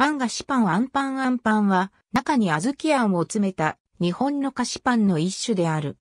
パン菓子パンアンパンアンパンは、中に小豆あんを詰めた日本の菓子パンの一種である。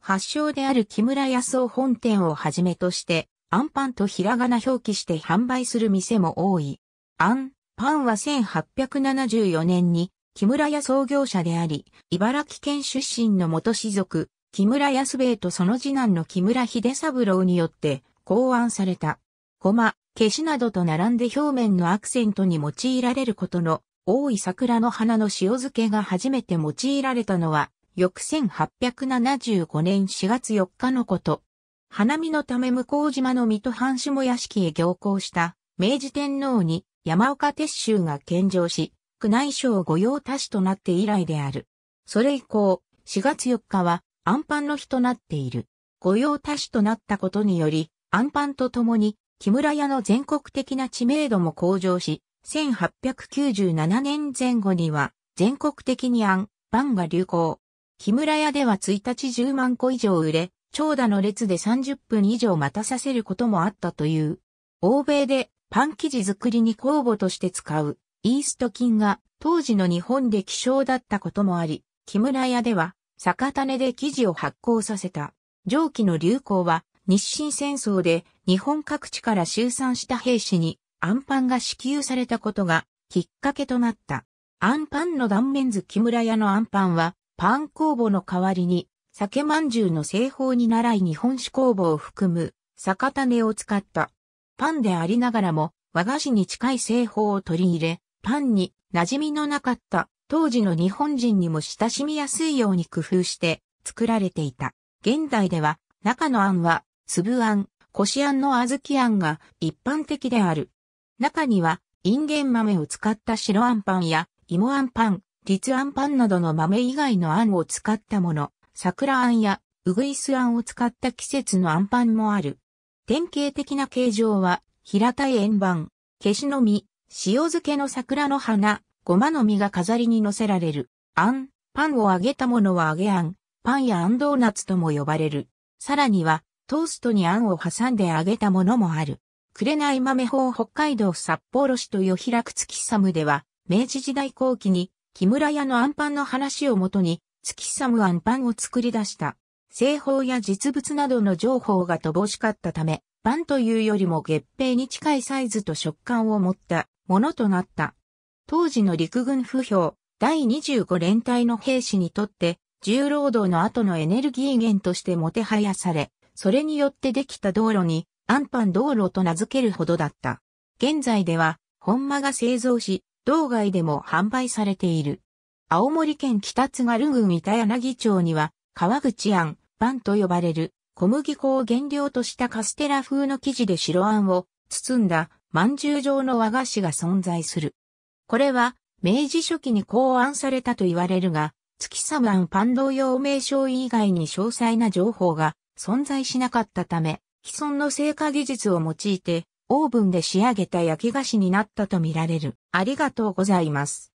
発祥である木村康夫本店をはじめとして、あんパンとひらがな表記して販売する店も多い。あん、パンは1874年に木村屋創業者であり、茨城県出身の元氏族、木村安兵衛とその次男の木村秀三郎によって考案された。ごま、消しなどと並んで表面のアクセントに用いられることの多い桜の花の塩漬けが初めて用いられたのは、翌1875年4月4日のこと。花見のため向島の水戸藩下屋敷へ行行した明治天皇に山岡鉄舟が献上し、宮内省御用達となって以来である。それ以降、4月4日は、安パンの日となっている。御用達となったことにより、安パンと共に、木村屋の全国的な知名度も向上し、1897年前後には全国的にあん、パンが流行。木村屋では1日10万個以上売れ、長蛇の列で30分以上待たさせることもあったという。欧米でパン生地作りに酵母として使うイースト菌が当時の日本で希少だったこともあり、木村屋では酒種で生地を発酵させた。蒸気の流行は日清戦争で日本各地から集散した兵士にアンパンが支給されたことがきっかけとなった。アンパンの断面図木村屋のアンパンはパン工房の代わりに酒まんじゅうの製法に習い日本酒工房を含む酒種を使った。パンでありながらも和菓子に近い製法を取り入れ、パンに馴染みのなかった当時の日本人にも親しみやすいように工夫して作られていた。現代では中のあんは粒あん、こしあんの小豆あんが一般的である。中には、インゲン豆を使った白あんパンや、芋あんパン、立あんパンなどの豆以外のあんを使ったもの、桜あんや、うぐいすあんを使った季節のあんパンもある。典型的な形状は、平たい円盤、消しの実、塩漬けの桜の花、ごまの実が飾りに乗せられる。あん、パンを揚げたものは揚げあん、パンやあんドーナツとも呼ばれる。さらには、トーストにあんを挟んで揚げたものもある。紅豆法北海道札幌市と与平く月サムでは、明治時代後期に、木村屋のあんパンの話をもとに、月サムあんパンを作り出した。製法や実物などの情報が乏しかったため、パンというよりも月餅に近いサイズと食感を持ったものとなった。当時の陸軍不評、第25連隊の兵士にとって、重労働の後のエネルギー源としてもてはやされ、それによってできた道路に、アンパン道路と名付けるほどだった。現在では、本間が製造し、道外でも販売されている。青森県北津軽郡板柳町には、川口ンパンと呼ばれる、小麦粉を原料としたカステラ風の生地で白あんを包んだ、饅頭状の和菓子が存在する。これは、明治初期に考案されたと言われるが、月様ワンパン同様名称以外に詳細な情報が存在しなかったため、既存の成果技術を用いて、オーブンで仕上げた焼き菓子になったとみられる。ありがとうございます。